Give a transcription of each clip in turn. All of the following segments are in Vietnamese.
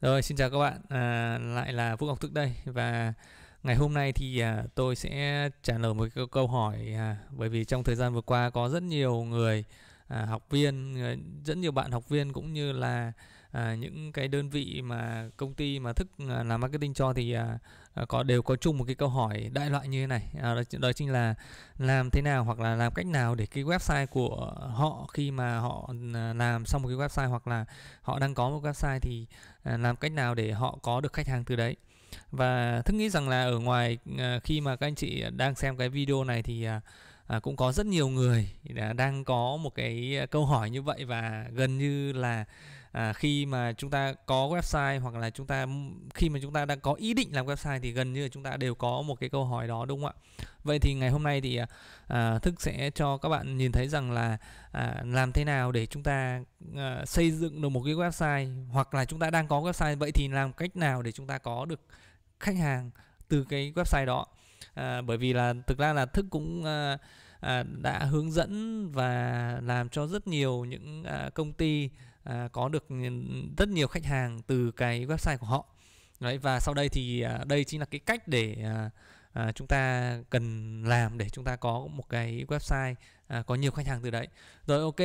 Rồi xin chào các bạn, à, lại là Vũ Ngọc Thức đây và ngày hôm nay thì à, tôi sẽ trả lời một câu, câu hỏi à, bởi vì trong thời gian vừa qua có rất nhiều người à, học viên, à, rất nhiều bạn học viên cũng như là à, những cái đơn vị mà công ty mà thức à, làm marketing cho thì à, À, có đều có chung một cái câu hỏi đại loại như thế này à, đó, đó chính là làm thế nào hoặc là làm cách nào để cái website của họ khi mà họ à, làm xong một cái website hoặc là họ đang có một website thì à, làm cách nào để họ có được khách hàng từ đấy và thức nghĩ rằng là ở ngoài khi mà các anh chị đang xem cái video này thì à, cũng có rất nhiều người đang có một cái câu hỏi như vậy và gần như là à, khi mà chúng ta có website hoặc là chúng ta khi mà chúng ta đang có ý định làm website thì gần như là chúng ta đều có một cái câu hỏi đó đúng không ạ vậy thì ngày hôm nay thì à, thức sẽ cho các bạn nhìn thấy rằng là à, làm thế nào để chúng ta à, xây dựng được một cái website hoặc là chúng ta đang có website vậy thì làm cách nào để chúng ta có được khách hàng từ cái website đó à, bởi vì là thực ra là thức cũng à, à, đã hướng dẫn và làm cho rất nhiều những à, công ty à, có được ừ, rất nhiều khách hàng từ cái website của họ đấy và sau đây thì à, đây chính là cái cách để à, à, chúng ta cần làm để chúng ta có một cái website à, có nhiều khách hàng từ đấy rồi ok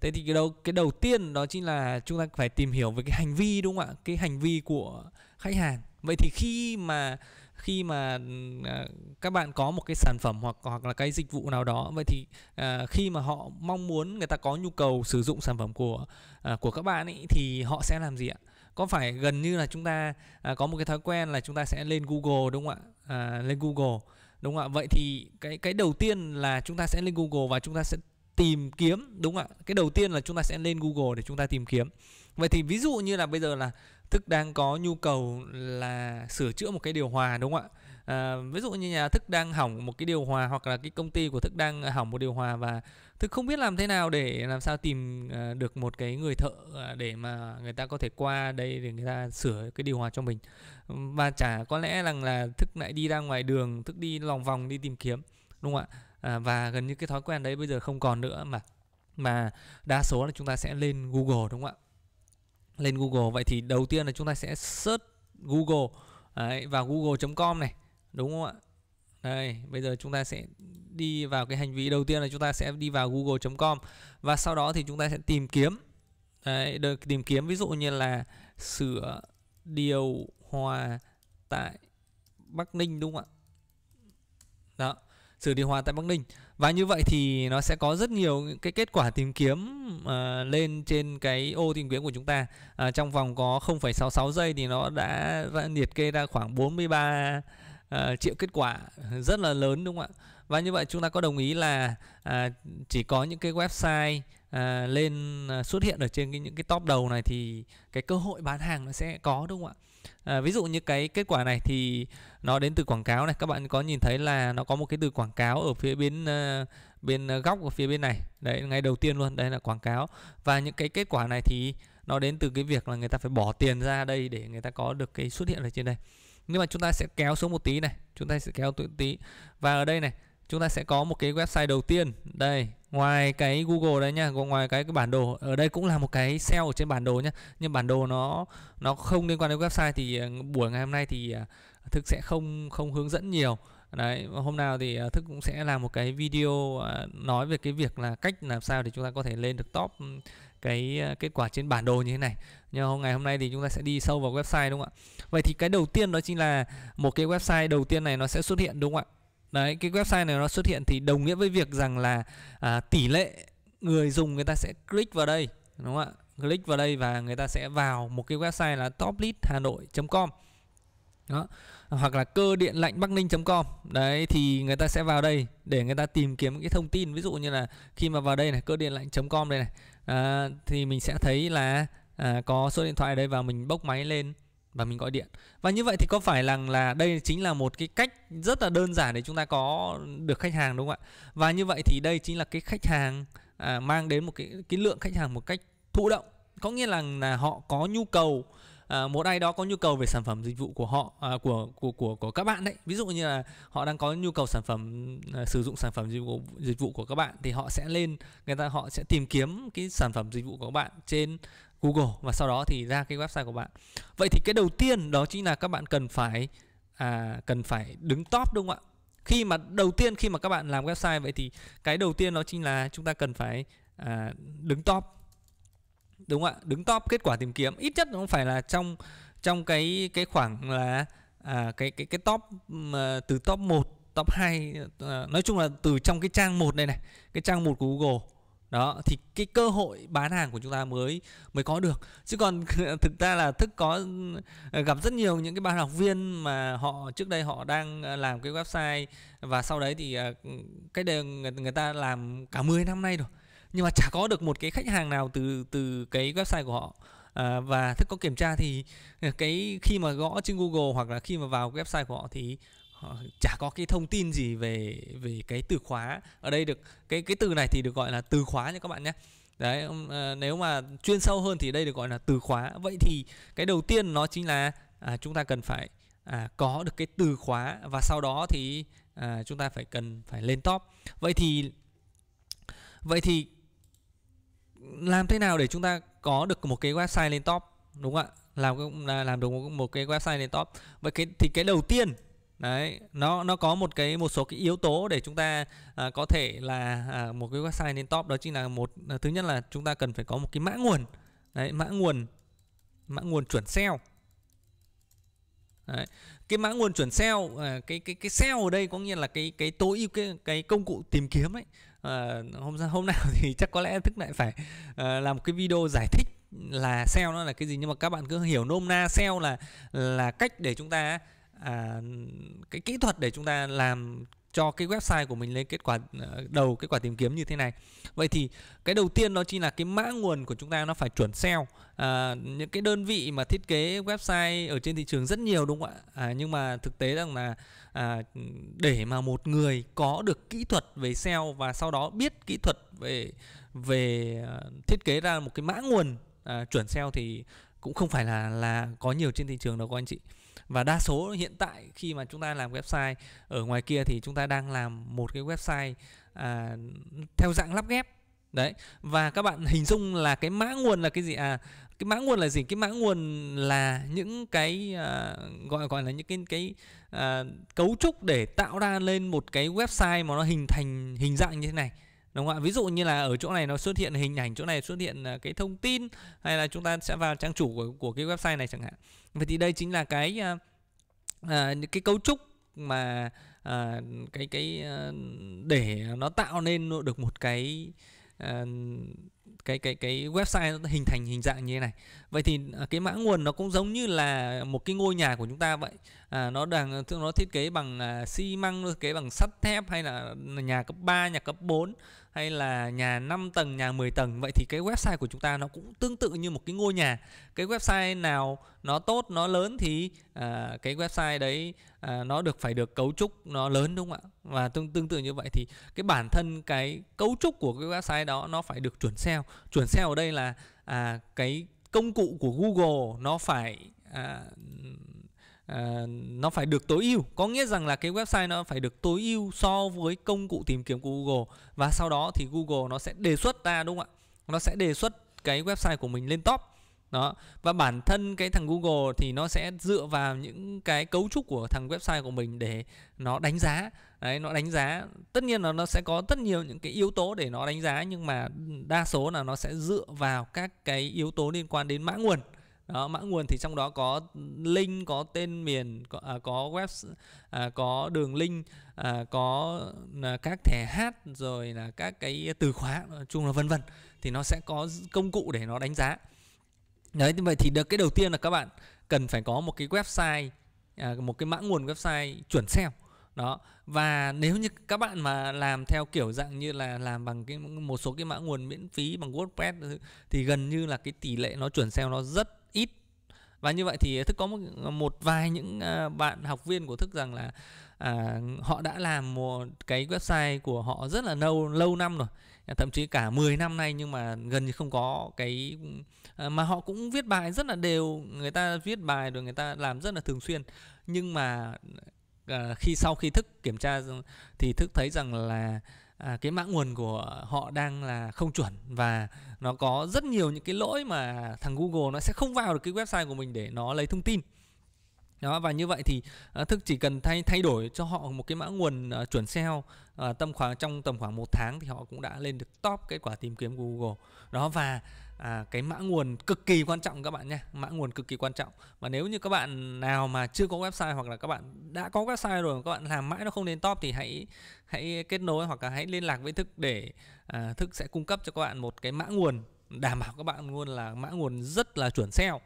thế thì cái đầu cái đầu tiên đó chính là chúng ta phải tìm hiểu về cái hành vi đúng không ạ cái hành vi của khách hàng vậy thì khi mà khi mà à, các bạn có một cái sản phẩm hoặc hoặc là cái dịch vụ nào đó vậy thì à, khi mà họ mong muốn người ta có nhu cầu sử dụng sản phẩm của à, của các bạn ấy thì họ sẽ làm gì ạ? có phải gần như là chúng ta à, có một cái thói quen là chúng ta sẽ lên Google đúng không ạ à, lên Google đúng không ạ vậy thì cái cái đầu tiên là chúng ta sẽ lên Google và chúng ta sẽ tìm kiếm đúng không ạ cái đầu tiên là chúng ta sẽ lên Google để chúng ta tìm kiếm vậy thì ví dụ như là bây giờ là thức đang có nhu cầu là sửa chữa một cái điều hòa đúng không ạ à, ví dụ như nhà thức đang hỏng một cái điều hòa hoặc là cái công ty của thức đang hỏng một điều hòa và thức không biết làm thế nào để làm sao tìm à, được một cái người thợ à, để mà người ta có thể qua đây để người ta sửa cái điều hòa cho mình và chả có lẽ rằng là, thức lại đi ra ngoài đường thức đi lòng vòng đi tìm kiếm đúng không ạ à, và gần như cái thói quen đấy bây giờ không còn nữa mà mà đa số là chúng ta sẽ lên Google đúng không ạ lên Google vậy thì đầu tiên là chúng ta sẽ search Google Đấy, vào google.com này đúng không ạ đây bây giờ chúng ta sẽ đi vào cái hành vi đầu tiên là chúng ta sẽ đi vào google.com và sau đó thì chúng ta sẽ tìm kiếm Đấy, được tìm kiếm ví dụ như là sửa điều hòa tại Bắc Ninh đúng không ạ đó xử điều hòa tại Bắc Ninh và như vậy thì nó sẽ có rất nhiều cái kết quả tìm kiếm uh, lên trên cái ô tìm kiếm của chúng ta uh, trong vòng có 0,66 giây thì nó đã liệt kê ra khoảng 43 uh, ờ, triệu kết quả rất là lớn đúng không ạ và như vậy chúng ta có đồng ý là uh, chỉ có những cái website uh, lên xuất hiện ở trên cái, những cái top đầu này thì cái cơ hội bán hàng nó sẽ có đúng không ạ À, ví dụ như cái kết quả này thì nó đến từ quảng cáo này các bạn có nhìn thấy là nó có một cái từ quảng cáo ở phía bên uh, bên góc ở phía bên này đấy ngay đầu tiên luôn đây là quảng cáo và những cái kết quả này thì nó đến từ cái việc là người ta phải bỏ tiền ra đây để người ta có được cái xuất hiện ở trên đây nhưng mà chúng ta sẽ kéo xuống một tí này chúng ta sẽ kéo tí và ở đây này chúng ta sẽ có một cái website đầu tiên đây ngoài cái Google đấy nha ngoài cái cái bản đồ ở đây cũng là một cái SEO ở trên bản đồ nhá nhưng bản đồ nó nó không liên quan đến website thì ờ, buổi ngày hôm nay thì ờ, thực sẽ không không hướng dẫn nhiều đấy hôm nào thì ờ, thức cũng sẽ làm một cái video nói về cái việc là cách làm sao để chúng ta có thể lên được top cái kết quả trên bản đồ như thế này nhưng hôm ngày hôm nay thì chúng ta sẽ đi sâu vào website đúng không ạ vậy thì cái đầu tiên đó chính là một cái website đầu tiên này nó sẽ xuất hiện đúng không ạ Đấy, cái website này nó xuất hiện thì đồng nghĩa với việc rằng là à, tỷ lệ người dùng người ta sẽ click vào đây đúng không ạ? Click vào đây và người ta sẽ vào một cái website là toplisthanoi.com đó hoặc là cơ điện lạnh bắc ninh.com đấy thì người ta sẽ vào đây để người ta tìm kiếm cái thông tin ví dụ như là khi mà vào đây này cơ điện lạnh.com đây này à, thì mình sẽ thấy là à, có số điện thoại ở đây và mình bốc máy lên và mình gọi điện và như vậy thì có phải là, là đây chính là một cái cách rất là đơn giản để chúng ta có được khách hàng đúng không ạ và như vậy thì đây chính là cái khách hàng à, mang đến một cái cái lượng khách hàng một cách thụ động có nghĩa là là họ có nhu cầu à, một ai đó có nhu cầu về sản phẩm dịch vụ của họ à, của của của của các bạn đấy ví dụ như là họ đang có nhu cầu sản phẩm à, sử dụng sản phẩm dịch vụ dịch vụ của các bạn thì họ sẽ lên người ta họ sẽ tìm kiếm cái sản phẩm dịch vụ của các bạn trên Google và sau đó thì ra cái website của bạn. Vậy thì cái đầu tiên đó chính là các bạn cần phải à, cần phải đứng top đúng không ạ? Khi mà đầu tiên khi mà các bạn làm website vậy thì cái đầu tiên đó chính là chúng ta cần phải à, đứng top đúng không ạ? Đứng top kết quả tìm kiếm ít nhất nó phải là trong trong cái cái khoảng là à, cái cái cái top à, từ top 1 top 2 à, nói chung là từ trong cái trang một này này cái trang một của Google đó thì cái cơ hội bán hàng của chúng ta mới mới có được chứ còn thực ra là thức có ờ, gặp rất nhiều những cái bạn học viên mà họ trước đây họ đang ờ, làm cái website và sau đấy thì ờ, cái đều người, người ta làm cả 10 năm nay rồi nhưng mà chả có được một cái khách hàng nào từ từ cái website của họ à, và thức có kiểm tra thì cái khi mà gõ trên Google hoặc là khi mà vào website của họ thì chả có cái thông tin gì về về cái từ khóa ở đây được cái cái từ này thì được gọi là từ khóa nha các bạn nhé đấy ờ, nếu mà chuyên sâu hơn thì đây được gọi là từ khóa vậy thì cái đầu tiên nó chính là à, chúng ta cần phải à, có được cái từ khóa và sau đó thì à, chúng ta phải cần phải lên top vậy thì vậy thì làm thế nào để chúng ta có được một cái website lên top đúng không ạ làm làm được một cái website lên top vậy cái thì cái đầu tiên đấy nó nó có một cái một số cái yếu tố để chúng ta à, có thể là à, một cái website lên top đó chính là một à, thứ nhất là chúng ta cần phải có một cái mã nguồn đấy mã nguồn mã nguồn chuẩn SEO Đấy. cái mã nguồn chuẩn SEO à, cái cái cái SEO ở đây có nghĩa là cái cái tối ưu cái cái công cụ tìm kiếm ấy à, hôm hôm nào thì chắc có lẽ thức lại phải à, làm một cái video giải thích là SEO nó là cái gì nhưng mà các bạn cứ hiểu nôm na SEO là là cách để chúng ta à, cái kỹ thuật để chúng ta làm cho cái website của mình lên kết quả à, đầu kết quả tìm kiếm như thế này vậy thì cái đầu tiên đó chính là cái mã nguồn của chúng ta nó phải chuẩn SEO à, những cái đơn vị mà thiết kế website ở trên thị trường rất nhiều đúng không ạ à, nhưng mà thực tế rằng là à, để mà một người có được kỹ thuật về SEO và sau đó biết kỹ thuật về về à, thiết kế ra một cái mã nguồn à, chuẩn SEO thì cũng không phải là là có nhiều trên thị trường đâu các anh chị và đa số hiện tại khi mà chúng ta làm website ở ngoài kia thì chúng ta đang làm một cái website à, theo dạng lắp ghép đấy và các bạn hình dung là cái mã nguồn là cái gì à cái mã nguồn là gì cái mã nguồn là những cái à, gọi gọi là những cái cái à, cấu trúc để tạo ra lên một cái website mà nó hình thành hình dạng như thế này đúng không ạ ví dụ như là ở chỗ này nó xuất hiện hình ảnh chỗ này xuất hiện à, cái thông tin hay là chúng ta sẽ vào trang chủ của, của cái website này chẳng hạn vậy thì đây chính là cái à, à cái cấu trúc mà à, cái cái à, để nó tạo nên được một cái à, cái cái cái website hình thành hình dạng như thế này vậy thì à, cái mã nguồn nó cũng giống như là một cái ngôi nhà của chúng ta vậy à, nó đang nó thiết kế bằng à, xi măng thiết kế bằng sắt thép hay là nhà cấp 3 nhà cấp 4 hay là nhà 5 tầng, nhà 10 tầng vậy thì cái website của chúng ta nó cũng tương tự như một cái ngôi nhà. Cái website nào nó tốt, nó lớn thì à, cái website đấy à, nó được phải được cấu trúc nó lớn đúng không ạ? Và tương tương tự như vậy thì cái bản thân cái cấu trúc của cái website đó nó phải được chuẩn SEO. Chuẩn SEO ở đây là à, cái công cụ của Google nó phải à, Ờ, nó phải được tối ưu có nghĩa rằng là cái website nó phải được tối ưu so với công cụ tìm kiếm của Google và sau đó thì Google nó sẽ đề xuất ra đúng không ạ nó sẽ đề xuất cái website của mình lên top đó và bản thân cái thằng Google thì nó sẽ dựa vào những cái cấu trúc của thằng website của mình để nó đánh giá đấy nó đánh giá tất nhiên là nó sẽ có rất nhiều những cái yếu tố để nó đánh giá nhưng mà đa số là nó sẽ dựa vào các cái yếu tố liên quan đến mã nguồn đó mã nguồn thì trong đó có link có tên miền có, à, có web à, có đường link à, có à, các thẻ hát rồi là các cái từ khóa chung là vân vân thì nó sẽ có công cụ để nó đánh giá đấy như vậy thì được cái đầu tiên là các bạn cần phải có một cái website à, một cái mã nguồn website chuẩn SEO đó và nếu như các bạn mà làm theo kiểu dạng như là làm bằng cái một số cái mã nguồn miễn phí bằng WordPress thì gần như là cái tỷ lệ nó chuẩn SEO nó rất và như vậy thì thức có một, một vài những à, bạn học viên của thức rằng là à, họ đã làm một cái website của họ rất là lâu lâu năm rồi à, thậm chí cả 10 năm nay nhưng mà gần như không có cái à, mà họ cũng viết bài rất là đều người ta viết bài rồi người ta làm rất là thường xuyên nhưng mà khi sau khi thức kiểm tra thì thức thấy rằng là à, cái mã nguồn của họ đang là không chuẩn và nó có rất nhiều những cái lỗi mà thằng Google nó sẽ không vào được cái website của mình để nó lấy thông tin đó và như vậy thì uh, thức chỉ cần thay thay đổi cho họ một cái mã nguồn uh, chuẩn SEO uh, tầm khoảng trong tầm khoảng một tháng thì họ cũng đã lên được top kết quả tìm kiếm của Google đó và à, cái mã nguồn cực kỳ quan trọng các bạn nha mã nguồn cực kỳ quan trọng và nếu như các bạn nào mà chưa có website hoặc là các bạn đã có website rồi mà các bạn làm mãi nó không đến top thì hãy hãy kết nối hoặc là hãy liên lạc với thức để à, thức sẽ cung cấp cho các bạn một cái mã nguồn đảm bảo các bạn luôn là mã nguồn rất là chuẩn SEO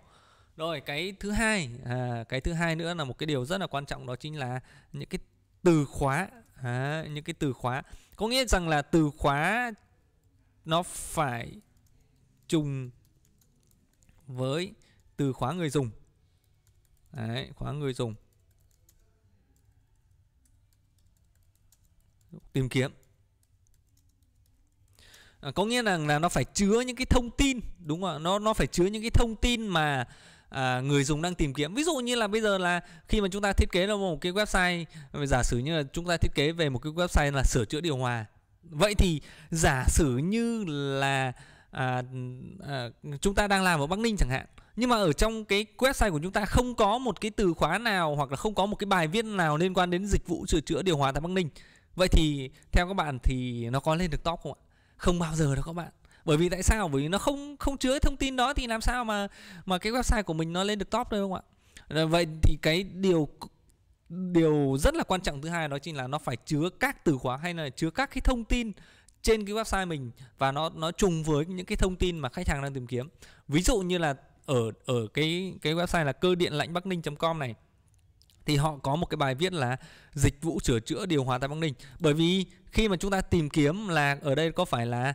rồi cái thứ hai à, cái thứ hai nữa là một cái điều rất là quan trọng đó chính là những cái từ khóa à, những cái từ khóa có nghĩa rằng là từ khóa nó phải chung với từ khóa người dùng Đấy, khóa người dùng tìm kiếm à, có nghĩa rằng là, là nó phải chứa những cái thông tin đúng không ạ nó nó phải chứa những cái thông tin mà à, người dùng đang tìm kiếm ví dụ như là bây giờ là khi mà chúng ta thiết kế ra một cái website giả sử như là chúng ta thiết kế về một cái website là sửa chữa điều hòa vậy thì giả sử như là à, à, chúng ta đang làm ở bắc ninh chẳng hạn nhưng mà ở trong cái website của chúng ta không có một cái từ khóa nào hoặc là không có một cái bài viết nào liên quan đến dịch vụ sửa chữa điều hòa tại bắc ninh vậy thì theo các bạn thì nó có lên được top không ạ không bao giờ đâu các bạn bởi vì tại sao bởi vì nó không không chứa thông tin đó thì làm sao mà mà cái website của mình nó lên được top đâu không ạ ờ, vậy thì cái điều điều rất là quan trọng thứ hai đó chính là nó phải chứa các từ khóa hay là chứa các cái thông tin trên cái website mình và nó nó trùng với những cái thông tin mà khách hàng đang tìm kiếm ví dụ như là ở ở cái cái website là cơ điện lạnh bắc ninh com này thì họ có một cái bài viết là dịch vụ sửa chữa điều hòa tại Bắc Ninh bởi vì khi mà chúng ta tìm kiếm là ở đây có phải là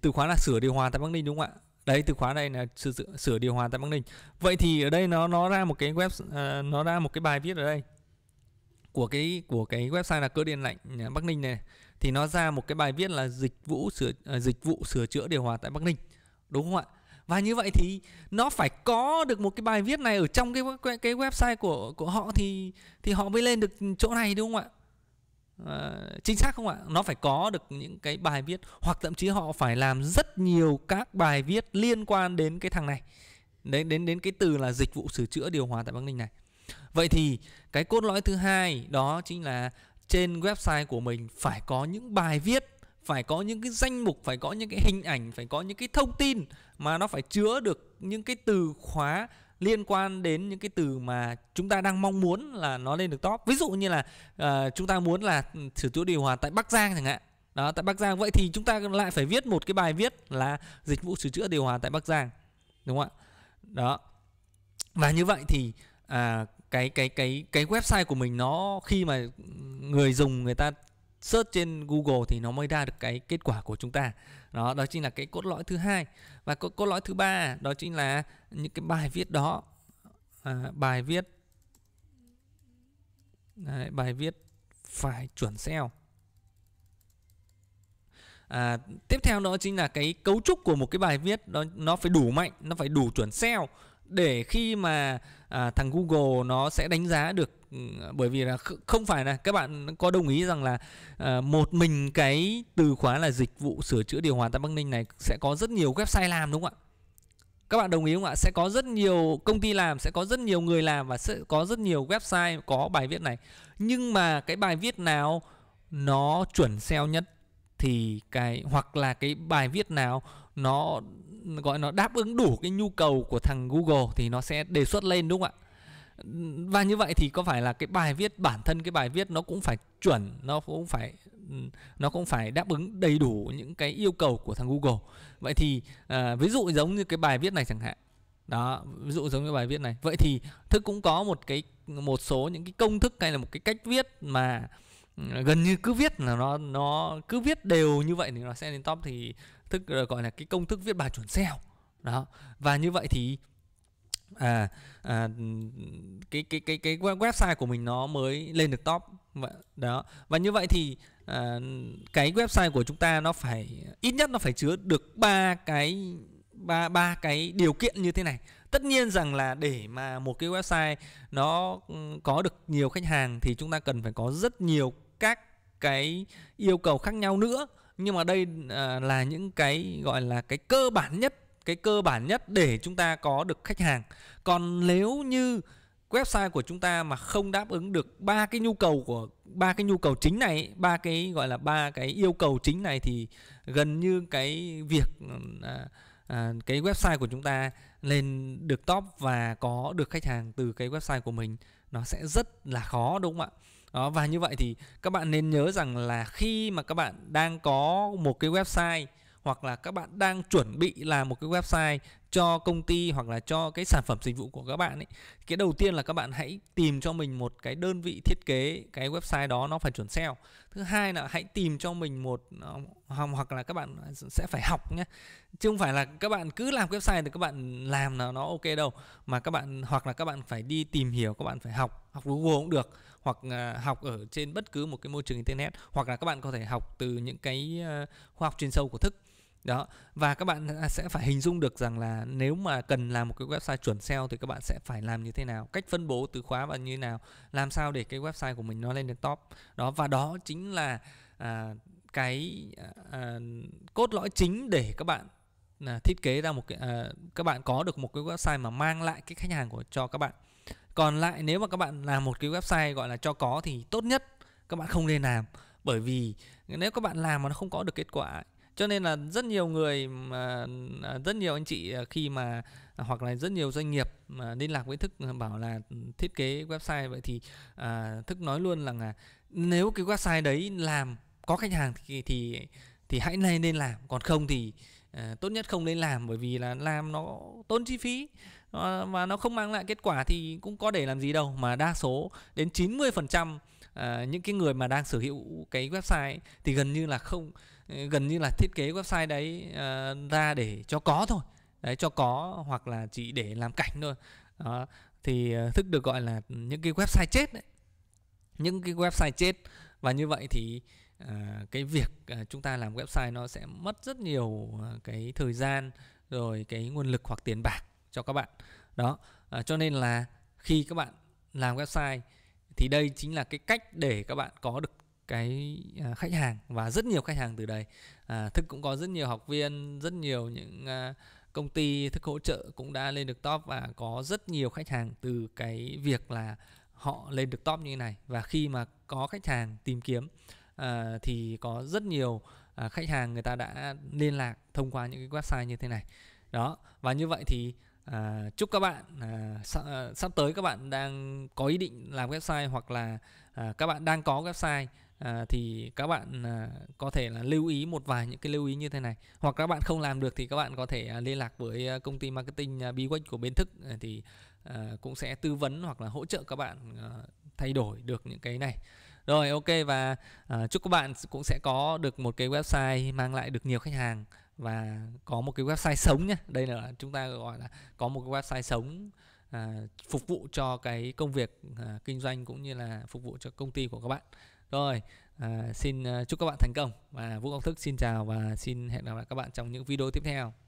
từ khóa là sửa điều hòa tại Bắc Ninh đúng không ạ đấy từ khóa đây là sửa, sửa điều hòa tại Bắc Ninh vậy thì ở đây nó nó ra một cái web uh, nó ra một cái bài viết ở đây của cái của cái website là cơ điện lạnh à, Bắc Ninh này thì nó ra một cái bài viết là dịch vụ sửa à, dịch vụ sửa chữa điều hòa tại Bắc Ninh đúng không ạ và như vậy thì nó phải có được một cái bài viết này ở trong cái cái website của của họ thì thì họ mới lên được chỗ này đúng không ạ à, chính xác không ạ nó phải có được những cái bài viết hoặc thậm chí họ phải làm rất nhiều các bài viết liên quan đến cái thằng này đến đến đến cái từ là dịch vụ sửa chữa điều hòa tại Bắc Ninh này vậy thì cái cốt lõi thứ hai đó chính là trên website của mình phải có những bài viết phải có những cái danh mục phải có những cái hình ảnh phải có những cái thông tin mà nó phải chứa được những cái từ khóa liên quan đến những cái từ mà chúng ta đang mong muốn là nó lên được top ví dụ như là uh, chúng ta muốn là sửa chữa điều hòa tại bắc giang chẳng hạn đó tại bắc giang vậy thì chúng ta lại phải viết một cái bài viết là dịch vụ sửa chữa điều hòa tại bắc giang đúng không ạ đó và như vậy thì à, cái cái cái cái website của mình nó khi mà người dùng người ta search trên Google thì nó mới ra được cái kết quả của chúng ta đó đó chính là cái cốt lõi thứ hai và cốt, cốt lõi thứ ba đó chính là những cái bài viết đó à, bài viết đấy, bài viết phải chuẩn SEO à, tiếp theo đó chính là cái cấu trúc của một cái bài viết đó nó phải đủ mạnh nó phải đủ chuẩn SEO để khi mà à, thằng Google nó sẽ đánh giá được ừ, bởi vì là không phải là các bạn có đồng ý rằng là à, một mình cái từ khóa là dịch vụ sửa chữa điều hòa tại Bắc Ninh này sẽ có rất nhiều website làm đúng không ạ? Các bạn đồng ý không ạ? Sẽ có rất nhiều công ty làm, sẽ có rất nhiều người làm và sẽ có rất nhiều website có bài viết này. Nhưng mà cái bài viết nào nó chuẩn SEO nhất thì cái hoặc là cái bài viết nào nó gọi nó đáp ứng đủ cái nhu cầu của thằng Google thì nó sẽ đề xuất lên đúng không ạ? Và như vậy thì có phải là cái bài viết bản thân cái bài viết nó cũng phải chuẩn, nó cũng phải nó cũng phải đáp ứng đầy đủ những cái yêu cầu của thằng Google. Vậy thì à, ví dụ giống như cái bài viết này chẳng hạn. Đó, ví dụ giống như bài viết này. Vậy thì thức cũng có một cái một số những cái công thức hay là một cái cách viết mà gần như cứ viết là nó nó cứ viết đều như vậy thì nó sẽ lên top thì thức ờ, gọi là cái công thức viết bài chuẩn SEO đó và như vậy thì à, à cái cái cái cái website của mình nó mới lên được top đó và như vậy thì à, cái website của chúng ta nó phải ít nhất nó phải chứa được ba cái ba ba cái điều kiện như thế này tất nhiên rằng là để mà một cái website nó ừ, có được nhiều khách hàng thì chúng ta cần phải có rất nhiều các cái yêu cầu khác nhau nữa nhưng mà đây à, là những cái gọi là cái cơ bản nhất cái cơ bản nhất để chúng ta có được khách hàng còn nếu như website của chúng ta mà không đáp ứng được ba cái nhu cầu của ba cái nhu cầu chính này ba cái gọi là ba cái yêu cầu chính này thì gần như cái việc à, à, cái website của chúng ta lên được top và có được khách hàng từ cái website của mình nó sẽ rất là khó đúng không ạ đó và như vậy thì các bạn nên nhớ rằng là khi mà các bạn đang có một cái website hoặc là các bạn đang chuẩn bị làm một cái website cho công ty hoặc là cho cái sản phẩm dịch vụ của các bạn ấy cái đầu tiên là các bạn hãy tìm cho mình một cái đơn vị thiết kế cái website đó nó phải chuẩn SEO thứ hai là hãy tìm cho mình một hoặc là các bạn sẽ phải học nhé chứ không phải là các bạn cứ làm website thì các bạn làm là nó ok đâu mà các bạn hoặc là các bạn phải đi tìm hiểu các bạn phải học học Google cũng được hoặc à, học ở trên bất cứ một cái môi trường internet hoặc là các bạn có thể học từ những cái à, khoa học chuyên sâu của thức đó và các bạn à, sẽ phải hình dung được rằng là nếu mà cần làm một cái website chuẩn SEO thì các bạn sẽ phải làm như thế nào cách phân bố từ khóa và như thế nào làm sao để cái website của mình nó lên đến top đó và đó chính là à, cái à, cốt lõi chính để các bạn à, thiết kế ra một cái à, các bạn có được một cái website mà mang lại cái khách hàng của cho các bạn còn lại nếu mà các bạn làm một cái website gọi là cho có thì tốt nhất các bạn không nên làm bởi vì nếu các bạn làm mà nó không có được kết quả cho nên là rất nhiều người mà à, rất nhiều anh chị à, khi mà à, hoặc là rất nhiều doanh nghiệp mà liên lạc với thức bảo là thiết kế website vậy thì à, thức nói luôn rằng là nếu cái website đấy làm có khách hàng thì thì thì hãy nên nên làm còn không thì à, tốt nhất không nên làm bởi vì là làm nó tốn chi phí và ờ, nó không mang lại kết quả thì cũng có để làm gì đâu mà đa số đến 90 phần trăm À, những cái người mà đang sở hữu cái website ấy, thì gần như là không gần như là thiết kế website đấy à, ra để cho có thôi đấy cho có hoặc là chỉ để làm cảnh thôi đó, thì thức được gọi là những cái website chết đấy những cái website chết và như vậy thì Ờ, cái việc ờ, chúng ta làm website nó sẽ mất rất nhiều ờ, cái thời gian rồi cái nguồn lực hoặc tiền bạc cho các bạn đó à, cho nên là khi các bạn làm website thì đây chính là cái cách để các bạn có được cái khách hàng và rất nhiều khách hàng từ đây à, thức cũng có rất nhiều học viên rất nhiều những à, công ty thức hỗ trợ cũng đã lên được top và có rất nhiều khách hàng từ cái việc là họ lên được top như thế này và khi mà có khách hàng tìm kiếm à, thì có rất nhiều à, khách hàng người ta đã liên lạc thông qua những cái website như thế này đó và như vậy thì à, chúc các bạn à, sắp, à, sắp tới các bạn đang có ý định làm website hoặc là à, các bạn đang có website à, thì các bạn à, có thể là lưu ý một vài những cái lưu ý như thế này hoặc các bạn không làm được thì các bạn có thể à, liên lạc với à, công ty marketing à, Bwatch của bên thức à, thì à, cũng sẽ tư vấn hoặc là hỗ trợ các bạn à, thay đổi được những cái này rồi ok và uh, chúc các bạn cũng sẽ có được một cái website mang lại được nhiều khách hàng và có một cái website sống nhé. Đây là chúng ta gọi là có một cái website sống à, phục vụ cho cái công việc à, kinh doanh cũng như là phục vụ cho công ty của các bạn rồi à, xin à, chúc các bạn thành công và vũ công thức xin chào và xin hẹn gặp lại các bạn trong những video tiếp theo